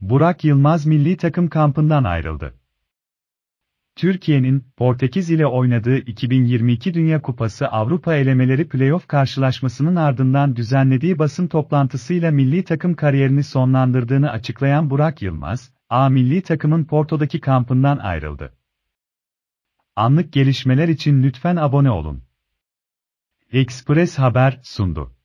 Burak Yılmaz milli takım kampından ayrıldı. Türkiye'nin, Portekiz ile oynadığı 2022 Dünya Kupası Avrupa elemeleri playoff karşılaşmasının ardından düzenlediği basın toplantısıyla milli takım kariyerini sonlandırdığını açıklayan Burak Yılmaz, A milli takımın Porto'daki kampından ayrıldı. Anlık gelişmeler için lütfen abone olun. Express Haber sundu.